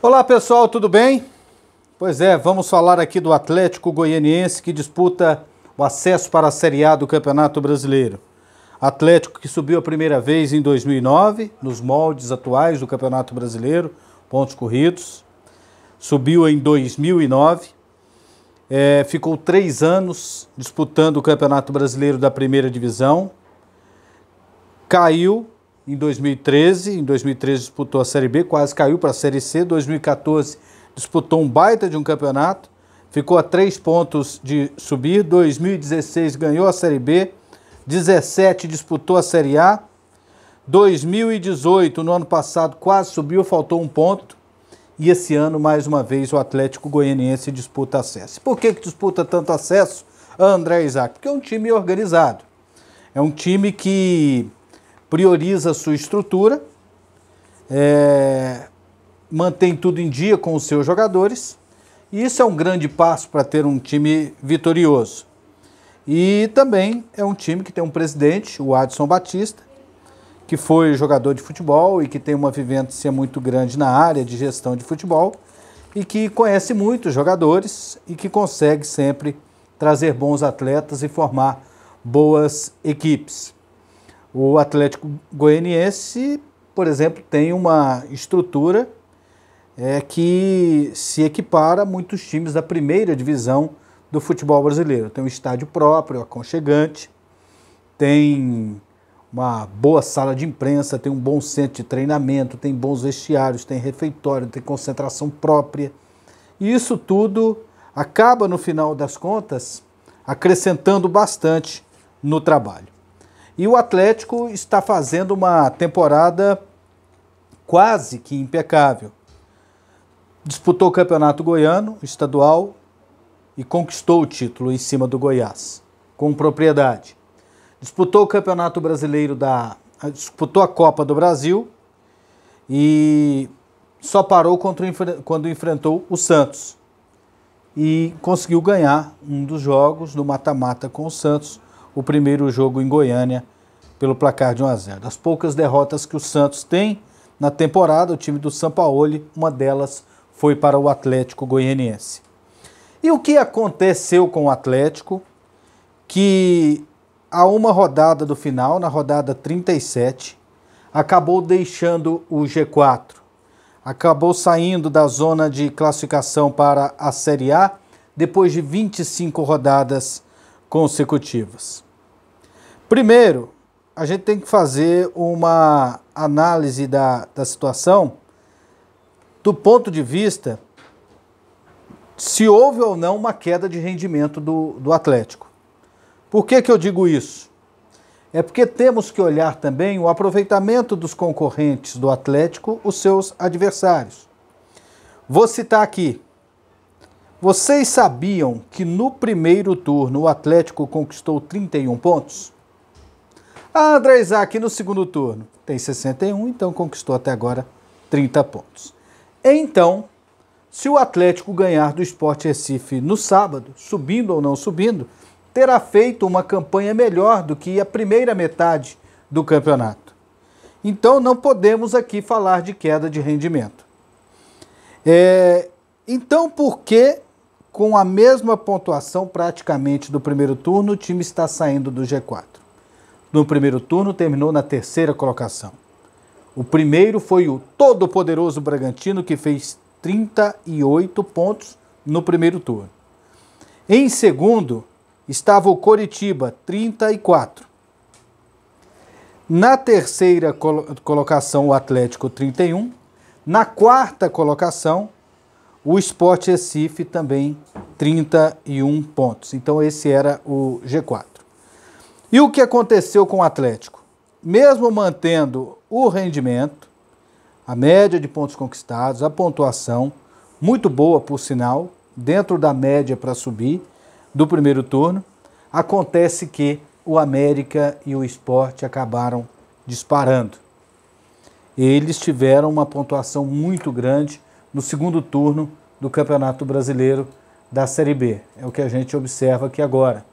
Olá pessoal, tudo bem? Pois é, vamos falar aqui do Atlético Goianiense que disputa o acesso para a Série A do Campeonato Brasileiro. Atlético que subiu a primeira vez em 2009, nos moldes atuais do Campeonato Brasileiro, pontos corridos. Subiu em 2009, é, ficou três anos disputando o Campeonato Brasileiro da primeira divisão, caiu em 2013. Em 2013 disputou a Série B, quase caiu para a Série C. 2014 disputou um baita de um campeonato, ficou a três pontos de subir. 2016 ganhou a Série B, 17 disputou a Série A. 2018, no ano passado, quase subiu, faltou um ponto. E esse ano, mais uma vez, o Atlético Goianiense disputa acesso. Por que, que disputa tanto acesso, André Isaac? Porque é um time organizado. É um time que prioriza a sua estrutura, é, mantém tudo em dia com os seus jogadores, e isso é um grande passo para ter um time vitorioso. E também é um time que tem um presidente, o Adson Batista, que foi jogador de futebol e que tem uma vivência muito grande na área de gestão de futebol e que conhece muitos jogadores e que consegue sempre trazer bons atletas e formar boas equipes. O Atlético Goianiense, por exemplo, tem uma estrutura é, que se equipara a muitos times da primeira divisão do futebol brasileiro. Tem um estádio próprio, aconchegante, tem uma boa sala de imprensa, tem um bom centro de treinamento, tem bons vestiários, tem refeitório, tem concentração própria. E isso tudo acaba, no final das contas, acrescentando bastante no trabalho. E o Atlético está fazendo uma temporada quase que impecável. Disputou o Campeonato Goiano, estadual, e conquistou o título em cima do Goiás, com propriedade. Disputou o Campeonato Brasileiro da. disputou a Copa do Brasil e só parou contra, quando enfrentou o Santos. E conseguiu ganhar um dos jogos no mata-mata com o Santos, o primeiro jogo em Goiânia pelo placar de 1 a 0. Das poucas derrotas que o Santos tem na temporada, o time do Sampaoli, uma delas foi para o Atlético Goianiense. E o que aconteceu com o Atlético? Que a uma rodada do final, na rodada 37, acabou deixando o G4. Acabou saindo da zona de classificação para a Série A depois de 25 rodadas consecutivas. Primeiro, a gente tem que fazer uma análise da, da situação do ponto de vista se houve ou não uma queda de rendimento do, do Atlético. Por que, que eu digo isso? É porque temos que olhar também o aproveitamento dos concorrentes do Atlético, os seus adversários. Vou citar aqui. Vocês sabiam que no primeiro turno o Atlético conquistou 31 pontos? Ah, André Isaac no segundo turno tem 61, então conquistou até agora 30 pontos. Então, se o Atlético ganhar do Sport Recife no sábado, subindo ou não subindo, terá feito uma campanha melhor do que a primeira metade do campeonato. Então não podemos aqui falar de queda de rendimento. É, então por que, com a mesma pontuação praticamente do primeiro turno, o time está saindo do G4? no primeiro turno terminou na terceira colocação. O primeiro foi o todo-poderoso Bragantino, que fez 38 pontos no primeiro turno. Em segundo estava o Coritiba, 34. Na terceira colocação, o Atlético, 31. Na quarta colocação, o Sport Recife também 31 pontos. Então esse era o G4. E o que aconteceu com o Atlético? Mesmo mantendo o rendimento, a média de pontos conquistados, a pontuação, muito boa por sinal, dentro da média para subir do primeiro turno, acontece que o América e o esporte acabaram disparando. Eles tiveram uma pontuação muito grande no segundo turno do Campeonato Brasileiro da Série B. É o que a gente observa aqui agora.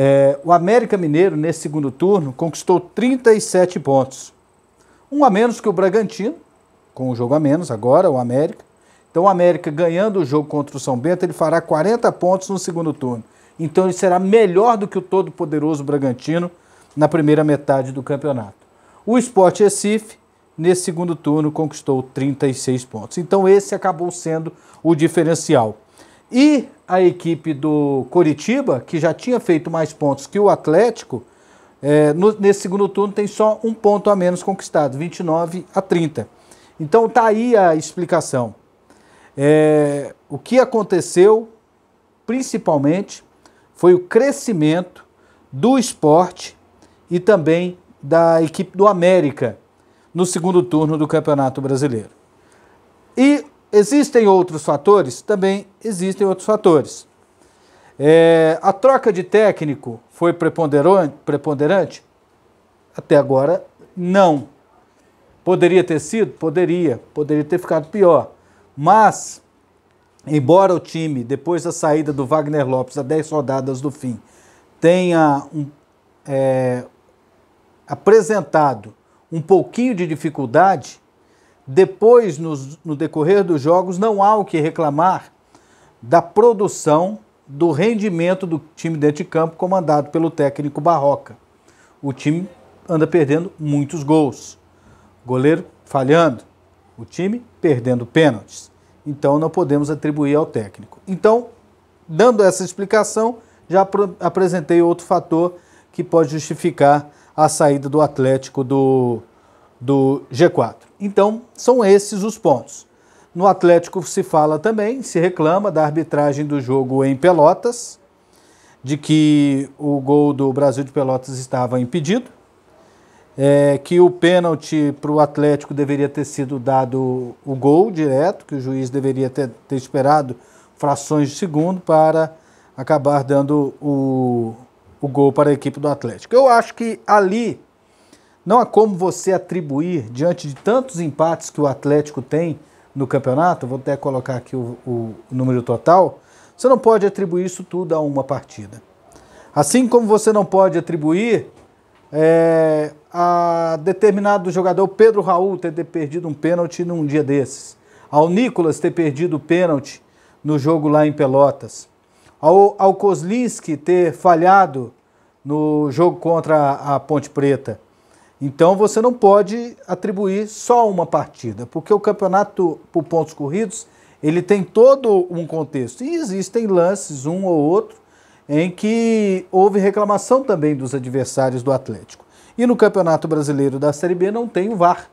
É, o América Mineiro, nesse segundo turno, conquistou 37 pontos. Um a menos que o Bragantino, com o um jogo a menos agora, o América. Então o América ganhando o jogo contra o São Bento, ele fará 40 pontos no segundo turno. Então ele será melhor do que o todo-poderoso Bragantino na primeira metade do campeonato. O Sport Recife, nesse segundo turno, conquistou 36 pontos. Então esse acabou sendo o diferencial. E a equipe do Coritiba, que já tinha feito mais pontos que o Atlético, é, no, nesse segundo turno tem só um ponto a menos conquistado, 29 a 30. Então tá aí a explicação. É, o que aconteceu, principalmente, foi o crescimento do esporte e também da equipe do América no segundo turno do Campeonato Brasileiro. E Existem outros fatores? Também existem outros fatores. É, a troca de técnico foi preponderante? Até agora, não. Poderia ter sido? Poderia. Poderia ter ficado pior. Mas, embora o time, depois da saída do Wagner Lopes, a 10 rodadas do fim, tenha um, é, apresentado um pouquinho de dificuldade, depois, no decorrer dos jogos, não há o que reclamar da produção, do rendimento do time dentro de campo comandado pelo técnico Barroca. O time anda perdendo muitos gols. Goleiro falhando, o time perdendo pênaltis. Então não podemos atribuir ao técnico. Então, dando essa explicação, já apresentei outro fator que pode justificar a saída do Atlético do do G4. Então, são esses os pontos. No Atlético se fala também, se reclama da arbitragem do jogo em Pelotas, de que o gol do Brasil de Pelotas estava impedido, é, que o pênalti para o Atlético deveria ter sido dado o gol direto, que o juiz deveria ter, ter esperado frações de segundo para acabar dando o, o gol para a equipe do Atlético. Eu acho que ali não há como você atribuir, diante de tantos empates que o Atlético tem no campeonato, vou até colocar aqui o, o número total, você não pode atribuir isso tudo a uma partida. Assim como você não pode atribuir é, a determinado jogador Pedro Raul ter perdido um pênalti num dia desses, ao Nicolas ter perdido o pênalti no jogo lá em Pelotas, ao, ao Kozlinski ter falhado no jogo contra a Ponte Preta, então você não pode atribuir só uma partida, porque o campeonato por pontos corridos ele tem todo um contexto. E existem lances, um ou outro, em que houve reclamação também dos adversários do Atlético. E no Campeonato Brasileiro da Série B não tem o VAR.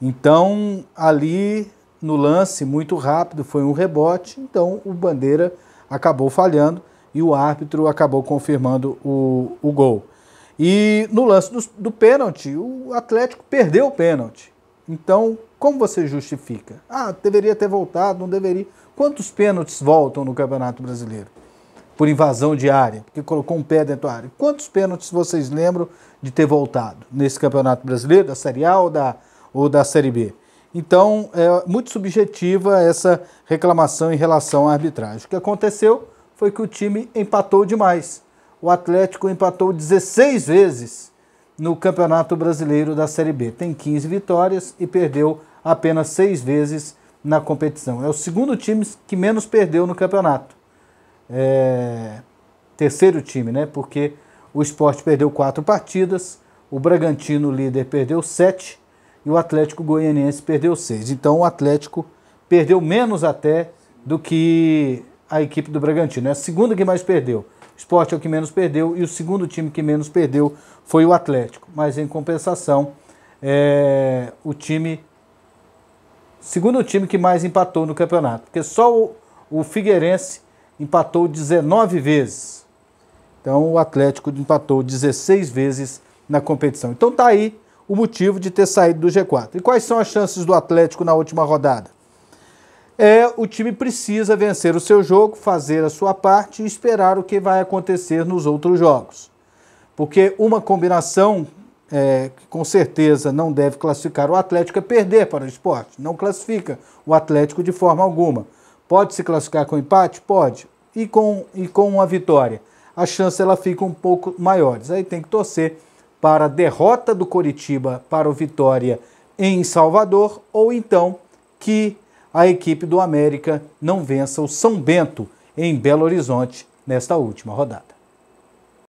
Então, ali no lance, muito rápido, foi um rebote, então o Bandeira acabou falhando e o árbitro acabou confirmando o, o gol. E no lance do, do pênalti, o Atlético perdeu o pênalti. Então, como você justifica? Ah, deveria ter voltado, não deveria. Quantos pênaltis voltam no Campeonato Brasileiro? Por invasão de área, porque colocou um pé dentro da área. Quantos pênaltis vocês lembram de ter voltado nesse Campeonato Brasileiro, da Série A ou da, ou da Série B? Então, é muito subjetiva essa reclamação em relação à arbitragem. O que aconteceu foi que o time empatou demais o Atlético empatou 16 vezes no Campeonato Brasileiro da Série B. Tem 15 vitórias e perdeu apenas 6 vezes na competição. É o segundo time que menos perdeu no campeonato. É... Terceiro time, né? Porque o esporte perdeu 4 partidas, o Bragantino líder perdeu 7 e o Atlético Goianiense perdeu 6. Então o Atlético perdeu menos até do que a equipe do Bragantino. É a segunda que mais perdeu esporte é o que menos perdeu e o segundo time que menos perdeu foi o Atlético. Mas em compensação, é, o time. Segundo time que mais empatou no campeonato. Porque só o, o Figueirense empatou 19 vezes. Então o Atlético empatou 16 vezes na competição. Então tá aí o motivo de ter saído do G4. E quais são as chances do Atlético na última rodada? é o time precisa vencer o seu jogo, fazer a sua parte e esperar o que vai acontecer nos outros jogos. Porque uma combinação é, que com certeza não deve classificar o Atlético é perder para o esporte. Não classifica o Atlético de forma alguma. Pode se classificar com empate? Pode. E com, e com uma vitória. A chance ela fica um pouco maiores. Aí tem que torcer para a derrota do Coritiba para o Vitória em Salvador ou então que a equipe do América não vença o São Bento em Belo Horizonte nesta última rodada.